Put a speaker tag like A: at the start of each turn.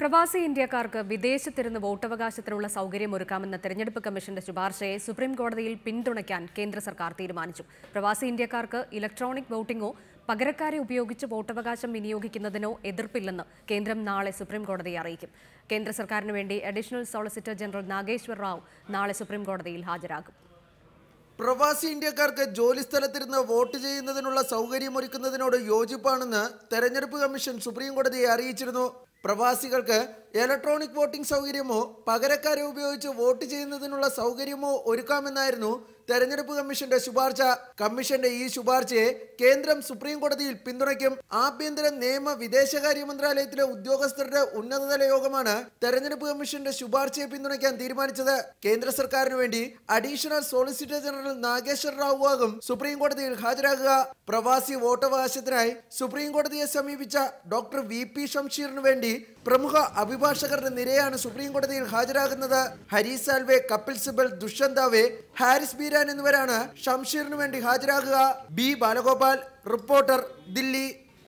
A: പ്രവാസി ഇന്ത്യക്കാർക്ക് വിദേശത്തിരുന്ന് വോട്ടവകാശത്തിനുള്ള സൗകര്യം ഒരുക്കാമെന്ന തെരഞ്ഞെടുപ്പ് കമ്മീഷന്റെ ശുപാർശയെ സുപ്രീം കോടതിയിൽ പിന്തുണയ്ക്കാൻ കേന്ദ്ര സർക്കാർ തീരുമാനിച്ചു പ്രവാസി ഇന്ത്യക്കാർക്ക് ഇലക്ട്രോണിക് വോട്ടിംഗോ പകരക്കാരെ ഉപയോഗിച്ച് വോട്ടവകാശം വിനിയോഗിക്കുന്നതിനോ എതിർപ്പില്ലെന്ന് കേന്ദ്രം നാളെ സുപ്രീം കോടതിയെ അറിയിക്കും കേന്ദ്ര സർക്കാരിന് വേണ്ടി additional solicitor general Nageshwar Rao നാളെ സുപ്രീം കോടതിയിൽ ഹാജരാകും
B: പ്രവാസി ഇന്ത്യക്കാർക്ക് ജോലി സ്ഥലത്തിരുന്ന് വോട്ട് ചെയ്യുന്നതിനുള്ള സൗകര്യമൊരുക്കുന്നതിനോട് യോജിപ്പാണെന്ന് തെരഞ്ഞെടുപ്പ് കമ്മീഷൻ സുപ്രീം കോടതിയെ അറിയിച്ചിരുന്നു प्रवासिक ഇലക്ട്രോണിക് വോട്ടിംഗ് സൗകര്യമോ പകരക്കാരെ ഉപയോഗിച്ച് വോട്ട് ചെയ്യുന്നതിനുള്ള സൗകര്യമോ ഒരുക്കാമെന്നായിരുന്നു തെരഞ്ഞെടുപ്പ് കമ്മീഷന്റെ ശുപാർശ കമ്മീഷന്റെ ഈ ശുപാർശയെ കേന്ദ്രം സുപ്രീം കോടതിയിൽ പിന്തുണയ്ക്കും ആഭ്യന്തര നിയമ വിദേശകാര്യ മന്ത്രാലയത്തിലെ ഉദ്യോഗസ്ഥരുടെ ഉന്നതതല യോഗമാണ് തെരഞ്ഞെടുപ്പ് കമ്മീഷന്റെ ശുപാർശയെ പിന്തുണയ്ക്കാൻ തീരുമാനിച്ചത് കേന്ദ്ര സർക്കാരിന് വേണ്ടി അഡീഷണൽ സോളിസിറ്റർ ജനറൽ നാഗേശ്വർ റാവുവാകും സുപ്രീം കോടതിയിൽ ഹാജരാകുക പ്രവാസി വോട്ടവകാശത്തിനായി സുപ്രീം കോടതിയെ സമീപിച്ച ഡോക്ടർ വി പി ഷംഷീറിന് വേണ്ടി പ്രമുഖ അഭിഭാഷക അഭിഭാഷകരുടെ നിരയാണ് സുപ്രീം കോടതിയിൽ ഹാജരാകുന്നത് ഹരി സാൽവേ കപിൽ സിബൽ ദുഷ്യന്താവെ ഹാരിസ് ബീരാൻ എന്നിവരാണ് ഷംഷീറിനു വേണ്ടി ഹാജരാകുക ബി ബാലഗോപാൽ റിപ്പോർട്ടർ ദില്ലി